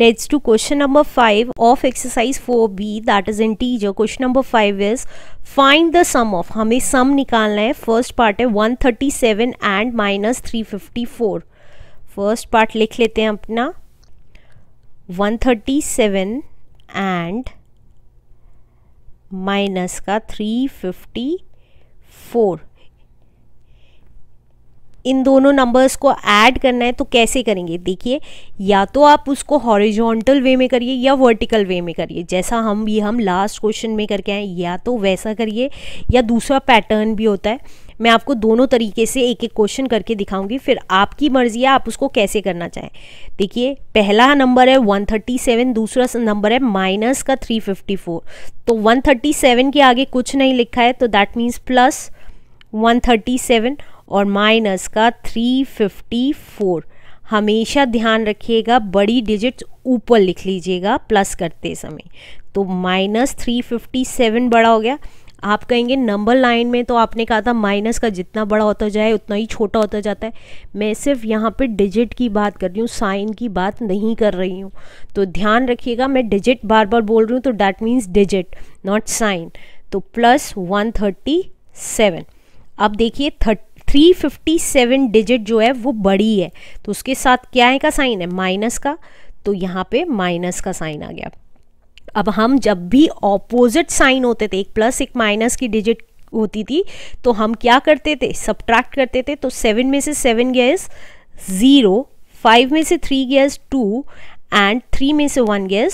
let's do question number 5 of exercise 4b that is integer question number 5 is find the sum of हमें sum निकालना है first part है 137 and minus 354 first part लिख लेते हैं अपना 137 and minus का 354 इन दोनों नंबर्स को ऐड करना है तो कैसे करेंगे देखिए या तो आप उसको हॉरिजॉन्टल वे में करिए या वर्टिकल वे में करिए जैसा हम ये हम लास्ट क्वेश्चन में करके आए या तो वैसा करिए या दूसरा पैटर्न भी होता है मैं आपको दोनों तरीके से एक एक क्वेश्चन करके दिखाऊंगी फिर आपकी मर्जी है आप उसको कैसे करना चाहें देखिए पहला नंबर है 137 दूसरा नंबर है माइनस का 354 तो 137 के आगे कुछ नहीं लिखा है तो दैट मीन्स प्लस 137 और माइनस का 354 हमेशा ध्यान रखिएगा बड़ी डिजिट्स ऊपर लिख लीजिएगा प्लस करते समय तो माइनस थ्री फिफ्टी सेवन बड़ा हो गया आप कहेंगे नंबर लाइन में तो आपने कहा था माइनस का जितना बड़ा होता जाए उतना ही छोटा होता जाता है मैं सिर्फ यहाँ पे डिजिट की बात कर रही हूँ साइन की बात नहीं कर रही हूँ तो ध्यान रखिएगा मैं डिजिट बार बार बोल रही हूँ तो that means digit not sign तो प्लस वन थर्टी सेवन अब देखिए थर्टी 357 डिजिट जो है वो बड़ी है तो उसके साथ क्या है का साइन है माइनस का तो यहाँ पे माइनस का साइन आ गया अब हम जब भी ऑपोजिट साइन होते थे एक प्लस एक माइनस की डिजिट होती थी तो हम क्या करते थे सब्ट्रैक्ट करते थे तो सेवन में से सेवन गया ज़ीरो फाइव में से थ्री गया टू एंड थ्री में से वन गया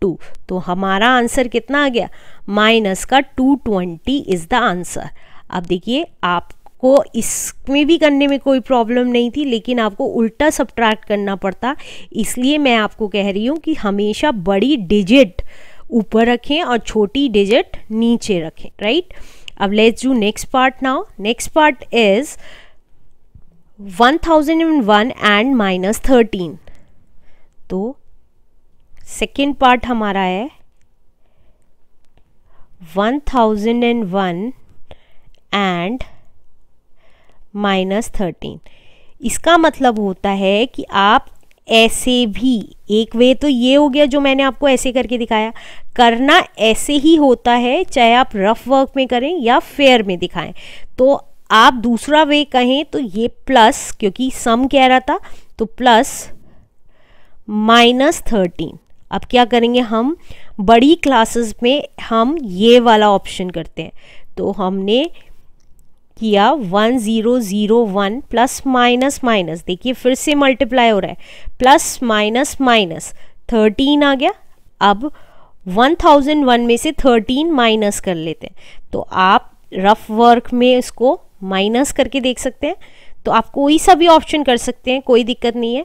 टू तो हमारा आंसर कितना आ गया माइनस का two twenty is the answer अब देखिए आप को इसमें भी करने में कोई प्रॉब्लम नहीं थी लेकिन आपको उल्टा सब्ट्रैक्ट करना पड़ता इसलिए मैं आपको कह रही हूँ कि हमेशा बड़ी डिजिट ऊपर रखें और छोटी डिजिट नीचे रखें राइट अब let's do next part now next part is 1001 and minus thirteen तो सेकेंड पार्ट हमारा है 1001 एंड माइनस थर्टीन इसका मतलब होता है कि आप ऐसे भी एक वे तो ये हो गया जो मैंने आपको ऐसे करके दिखाया करना ऐसे ही होता है चाहे आप रफ वर्क में करें या फेयर में दिखाएं तो आप दूसरा वे कहें तो ये प्लस क्योंकि सम कह रहा था तो प्लस माइनस थर्टीन अब क्या करेंगे हम बड़ी क्लासेस में हम ये वाला ऑप्शन करते हैं तो हमने किया one zero zero one plus minus minus देखिए फिर से मल्टीप्लाई हो रहा है प्लस माइनस माइनस थर्टीन आ गया अब वन थाउजेंड वन में से थर्टीन माइनस कर लेते हैं तो आप रफ वर्क में इसको माइनस करके देख सकते हैं तो आप कोई सा भी ऑप्शन कर सकते हैं कोई दिक्कत नहीं है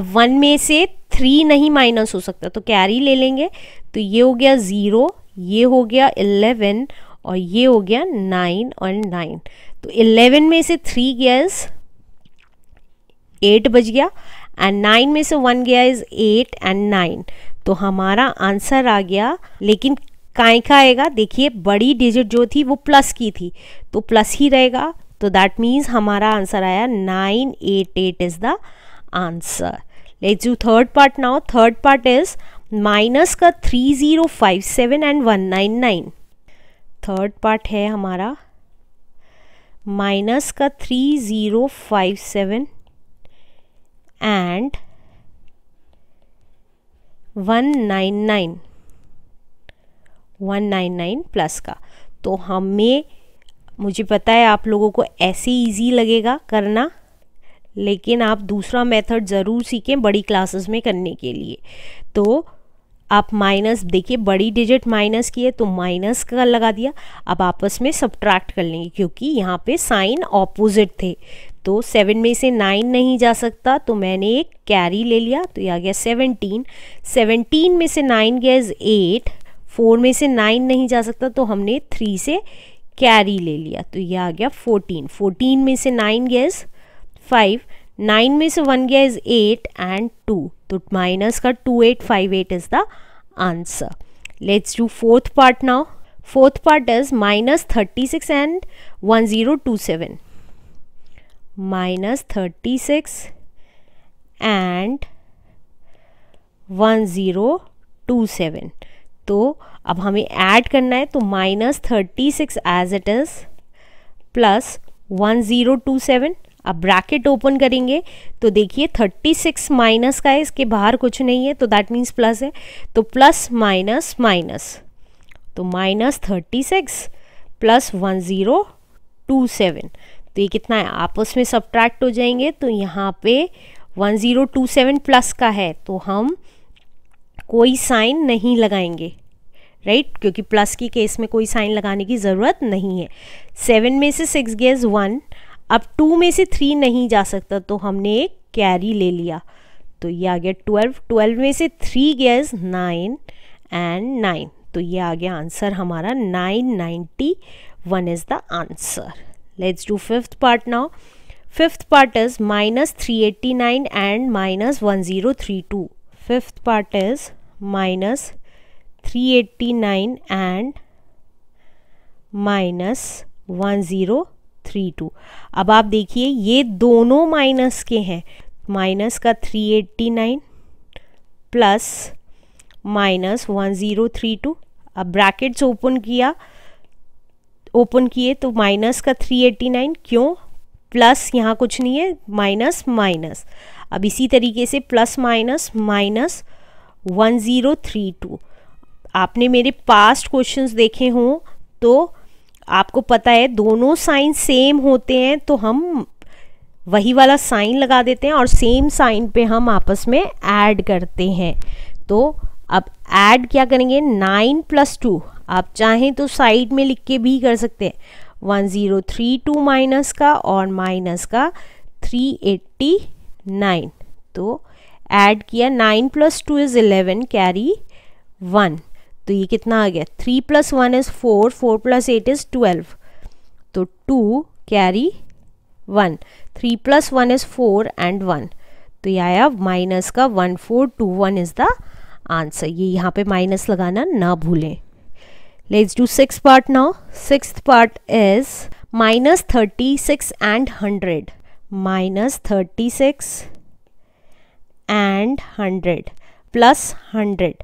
अब वन में से थ्री नहीं माइनस हो सकता तो कैरी ले लेंगे तो ये हो गया ज़ीरो ये हो गया इलेवन और ये हो गया नाइन और नाइन तो इलेवन में से थ्री गया इज एट बज गया एंड नाइन में से वन गया इज एट एंड नाइन तो हमारा आंसर आ गया लेकिन काय का आएगा देखिए बड़ी डिजिट जो थी वो प्लस की थी तो प्लस ही रहेगा तो दैट मीन्स हमारा आंसर आया nine eight eight is the answer let's do third part now third part is minus का three zero five seven and one nine nine third part है हमारा माइनस का three zero five seven and one nine nine one nine nine plus का तो हमें मुझे पता है आप लोगों को ऐसे इजी लगेगा करना लेकिन आप दूसरा मेथड ज़रूर सीखें बड़ी क्लासेस में करने के लिए तो आप माइनस देखिए बड़ी डिजिट माइनस की है तो माइनस का लगा दिया अब आपस में सब्ट्रैक्ट कर लेंगे क्योंकि यहाँ पे साइन ऑपोजिट थे तो सेवन में से नाइन नहीं जा सकता तो मैंने एक कैरी ले लिया तो यह आ गया सेवनटीन सेवनटीन में से नाइन गया इज़ एट फोर में से नाइन नहीं जा सकता तो हमने थ्री से कैरी ले लिया तो यह आ गया फोर्टीन फोर्टीन में से नाइन गया इज़ फाइव नाइन में से वन गया इज़ एट एंड टू तो माइनस का two eight five eight is the answer let's do fourth part now fourth part is minus thirty six and one zero two seven minus thirty six and one zero two seven तो अब हमें add करना है तो minus thirty six as it is plus one zero two seven अब bracket open करेंगे तो देखिए 36 माइनस का है इसके बाहर कुछ नहीं है तो दैट मीन्स प्लस है तो प्लस माइनस माइनस तो minus thirty six plus one zero two seven तो ये कितना है आपस में सब्ट्रैक्ट हो जाएंगे तो यहाँ पे one zero two seven plus का है तो हम कोई साइन नहीं लगाएंगे राइट right? क्योंकि प्लस की केस में कोई साइन लगाने की ज़रूरत नहीं है सेवन में से सिक्स गेज वन अब टू में से थ्री नहीं जा सकता तो हमने एक कैरी ले लिया तो ये आ गया ट्वेल्व ट्वेल्व में से three is nine and nine तो ये आ गया आंसर हमारा nine ninety one is the answer let's do fifth part now fifth part is minus three eighty nine and minus one zero three two fifth part is minus three eighty nine and minus one zero three two अब आप देखिए ये दोनों minus के हैं minus का three eighty nine plus minus one zero three two अब brackets open किया ओपन किए तो माइनस का थ्री एट्टी नाइन क्यों प्लस यहाँ कुछ नहीं है माइनस माइनस अब इसी तरीके से plus minus minus one zero three two आपने मेरे पास्ट क्वेश्चंस देखे हों तो आपको पता है दोनों साइन सेम होते हैं तो हम वही वाला साइन लगा देते हैं और सेम साइन पे हम आपस में ऐड करते हैं तो अब ऐड क्या करेंगे नाइन प्लस टू आप चाहें तो साइड में लिख के भी कर सकते हैं one zero three two minus का और माइनस का थ्री एट्टी नाइन तो ऐड किया nine plus two is eleven carry one तो ये कितना आ गया three plus one is four four plus eight is twelve तो two carry one three plus one is four and one तो ये आया माइनस का one four two one is the answer ये यहाँ पे माइनस लगाना ना भूलें let's do six part now six part is minus thirty six and hundred minus thirty six and hundred plus hundred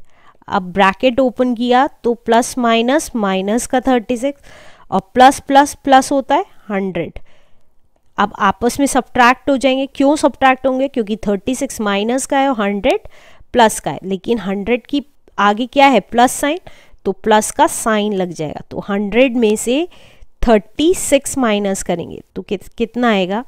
अब ब्रैकेट ओपन किया तो प्लस माइनस माइनस का थर्टी सिक्स और प्लस प्लस प्लस होता है हंड्रेड अब आपस में सब्ट्रैक्ट हो जाएंगे क्यों सब्ट्रैक्ट होंगे क्योंकि थर्टी सिक्स माइनस का है और हंड्रेड प्लस का है लेकिन हंड्रेड की आगे क्या है प्लस साइन तो प्लस का साइन लग जाएगा तो हंड्रेड में से थर्टी सिक्स माइनस करेंगे तो कित, कितना आएगा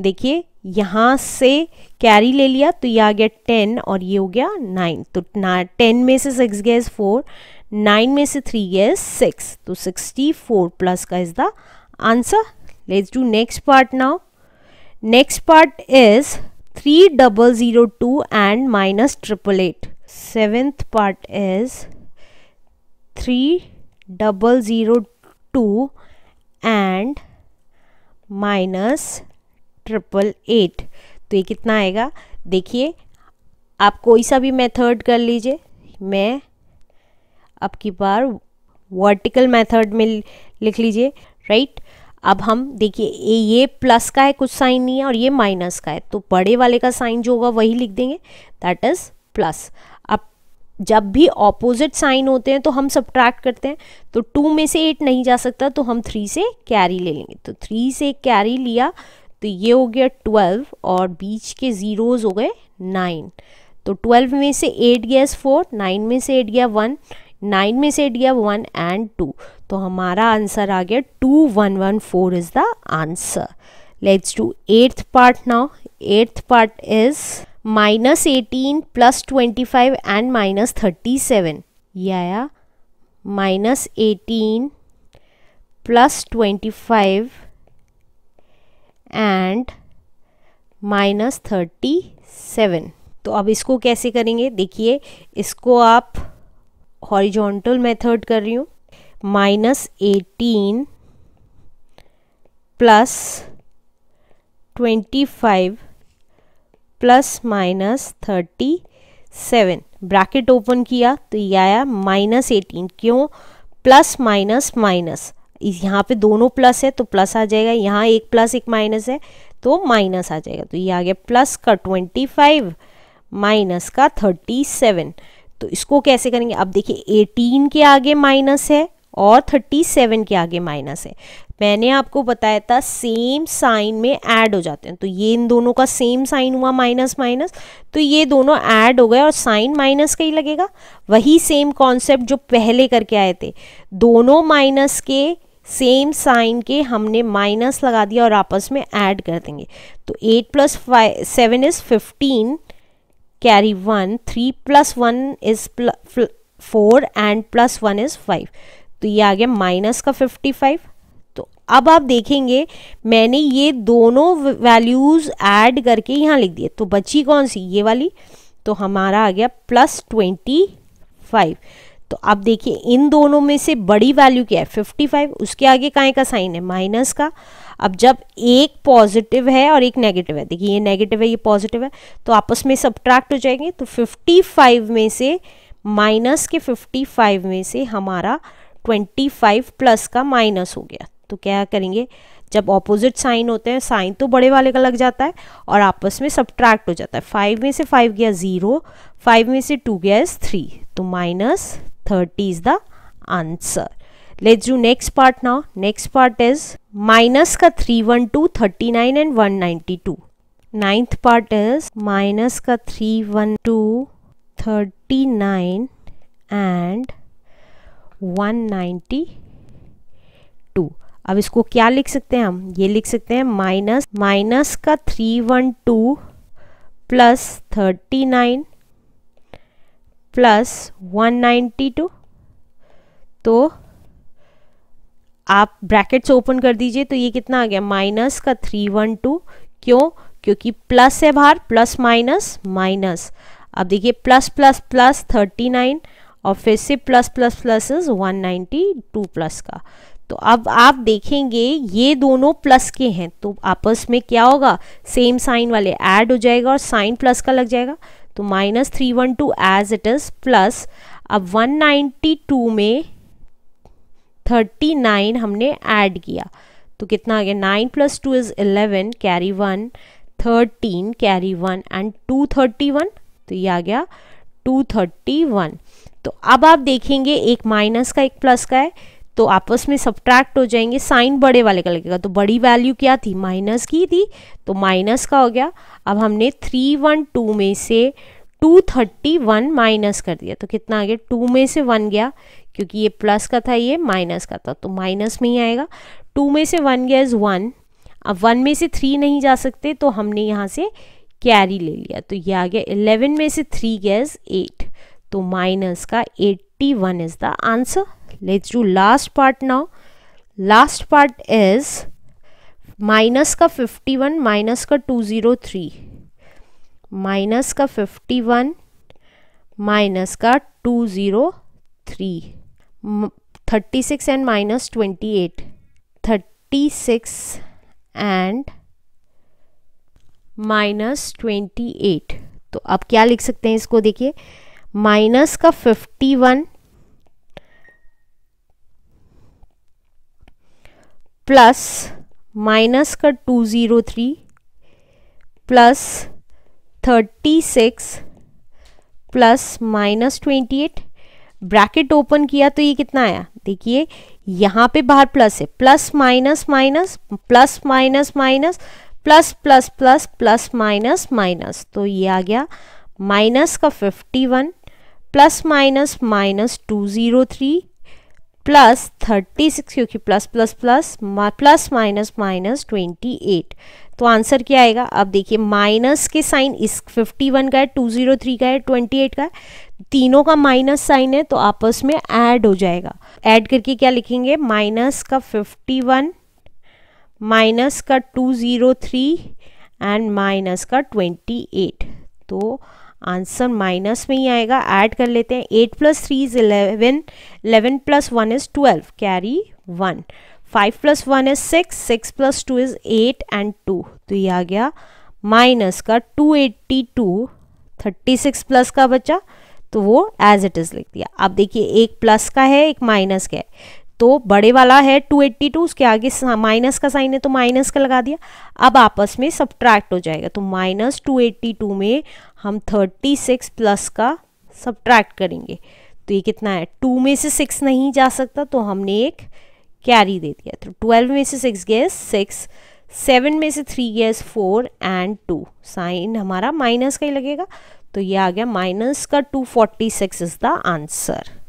देखिए यहाँ से कैरी ले लिया तो ये आ गया टेन और ये हो गया नाइन तो ना टेन में से सिक्स गैस फोर नाइन में से थ्री गैस सिक्स तो सिक्सटी फोर प्लस का is the answer let's do next part now next part is three double zero two and minus triple eight seventh part is three double zero two and minus triple eight तो ये कितना आएगा देखिए आप कोई सा भी मेथड कर लीजिए मैं आपकी बार वर्टिकल मेथड में लिख लीजिए राइट अब हम देखिए ये प्लस का है कुछ साइन नहीं है और ये माइनस का है तो बड़े वाले का साइन जो होगा वही लिख देंगे दैट इज़ प्लस जब भी ऑपोजिट साइन होते हैं तो हम सब्ट्रैक्ट करते हैं तो टू में से एट नहीं जा सकता तो हम थ्री से कैरी ले लेंगे तो थ्री से कैरी लिया तो ये हो गया ट्वेल्व और बीच के ज़ीरोज़ हो गए नाइन तो ट्वेल्व में से एट गया फोर नाइन में से एट गया वन नाइन में से एट गया वन एंड टू तो हमारा आंसर आ गया two one one four is the answer let's two eighth part now eighth part is minus eighteen plus twenty five and minus thirty seven ये आया minus eighteen plus twenty five and minus thirty seven तो अब इसको कैसे करेंगे देखिए इसको आप हॉरिजॉन्टल मेथड कर रही हूँ minus eighteen plus twenty five plus minus thirty seven bracket open किया तो ये आया माइनस एटीन क्यों प्लस माइनस माइनस यहाँ पे दोनों प्लस है तो प्लस आ जाएगा यहाँ एक प्लस एक माइनस है तो माइनस आ जाएगा तो ये आ गया प्लस का ट्वेंटी फाइव माइनस का थर्टी सेवन तो इसको कैसे करेंगे अब देखिए एटीन के आगे माइनस है और 37 के आगे माइनस है मैंने आपको बताया था सेम साइन में ऐड हो जाते हैं तो ये इन दोनों का सेम साइन हुआ माइनस माइनस तो ये दोनों ऐड हो गए और साइन माइनस का ही लगेगा वही सेम कॉन्सेप्ट जो पहले करके आए थे दोनों माइनस के सेम साइन के हमने माइनस लगा दिया और आपस में ऐड कर देंगे तो eight plus five seven is fifteen carry one three plus one is four and plus one is five तो ये आ गया माइनस का 55 तो अब आप देखेंगे मैंने ये दोनों वैल्यूज़ ऐड करके यहाँ लिख दिए तो बची कौन सी ये वाली तो हमारा आ गया प्लस ट्वेंटी फाइव तो आप देखिए इन दोनों में से बड़ी वैल्यू क्या है 55 उसके आगे काय का साइन है माइनस का अब जब एक पॉजिटिव है और एक नेगेटिव है देखिए ये नेगेटिव है ये पॉजिटिव है तो आपस में सब्ट्रैक्ट हो जाएंगे तो 55 में से माइनस के 55 में से हमारा ट्वेंटी फाइव प्लस का माइनस हो गया तो क्या करेंगे जब ऑपोजिट साइन होते हैं साइन तो बड़े वाले का लग जाता है और आपस में सब्ट्रैक्ट हो जाता है फाइव में से फाइव गया ज़ीरो फाइव में से टू गया इज थ्री तो minus thirty is the answer let's do next part now next part is minus का three one two thirty nine and one ninety two ninth part is minus का three one two thirty nine and 192 अब इसको क्या लिख सकते हैं हम ये लिख सकते हैं माइनस माइनस का 312 प्लस 39 प्लस 192 तो आप ब्रैकेट्स ओपन कर दीजिए तो ये कितना आ गया माइनस का 312 क्यों क्योंकि प्लस है बाहर प्लस माइनस माइनस अब देखिए प्लस प्लस प्लस 39 और फिर से plus plus plus is two plus का तो अब आप देखेंगे ये दोनों प्लस के हैं तो आपस में क्या होगा सेम साइन वाले ऐड हो जाएगा और साइन प्लस का लग जाएगा तो minus three one two as it is plus अब 192 में 39 हमने ऐड किया तो कितना आ गया nine plus two is eleven carry one thirteen carry one and two thirty one तो ये आ गया टू थर्टी वन तो अब आप देखेंगे एक माइनस का एक प्लस का है तो आपस में सब्ट्रैक्ट हो जाएंगे साइन बड़े वाले का लगेगा तो बड़ी वैल्यू क्या थी माइनस की थी तो माइनस का हो गया अब हमने थ्री वन टू में से टू थर्टी वन माइनस कर दिया तो कितना आ गया टू में से वन गया क्योंकि ये प्लस का था ये माइनस का था तो माइनस में ही आएगा टू में से वन गया इज़ वन अब वन में से थ्री नहीं जा सकते तो हमने यहाँ से कैरी ले लिया तो ये आ गया इलेवन में से थ्री गया एट तो माइनस का eighty one is the answer let's do last part now last part is minus का फिफ्टी वन माइनस का टू ज़ीरो थ्री माइनस का फिफ्टी वन माइनस का two zero three thirty six and minus twenty eight thirty six and minus twenty eight तो अब क्या लिख सकते हैं इसको देखिए माइनस का फिफ्टी वन प्लस माइनस का two zero three plus thirty six plus minus twenty eight bracket open किया तो ये कितना आया देखिए यहाँ पे बाहर प्लस है plus minus minus plus minus minus plus plus plus plus minus minus तो ये आ गया माइनस का 51 plus minus minus two zero three plus thirty six क्योंकि plus plus plus plus minus minus twenty eight तो answer क्या आएगा अब देखिए माइनस के साइन इस फिफ्टी वन का है टू ज़ीरो थ्री का है ट्वेंटी एट का है तीनों का माइनस साइन है तो आपस में ऐड हो जाएगा ऐड करके क्या लिखेंगे माइनस का फिफ्टी वन माइनस का two zero three and minus का ट्वेंटी एट तो आंसर माइनस में ही आएगा ऐड कर लेते हैं eight plus three is eleven eleven plus one is twelve carry one five plus one is six six plus two is eight and two तो ये आ गया माइनस का two eighty two thirty six plus का बचा तो वो as it is लिख दिया अब देखिए एक प्लस का है एक माइनस का है तो बड़े वाला है 282 उसके आगे माइनस का साइन है तो माइनस का लगा दिया अब आपस में सब्ट्रैक्ट हो जाएगा तो माइनस टू में हम 36 प्लस का सब्ट्रैक्ट करेंगे तो ये कितना है टू में से सिक्स नहीं जा सकता तो हमने एक कैरी दे दिया तो ट्वेल्व में से सिक्स गए सिक्स सेवन में से थ्री गए फोर एंड टू साइन हमारा माइनस का ही लगेगा तो ये आ गया माइनस का two forty six is the answer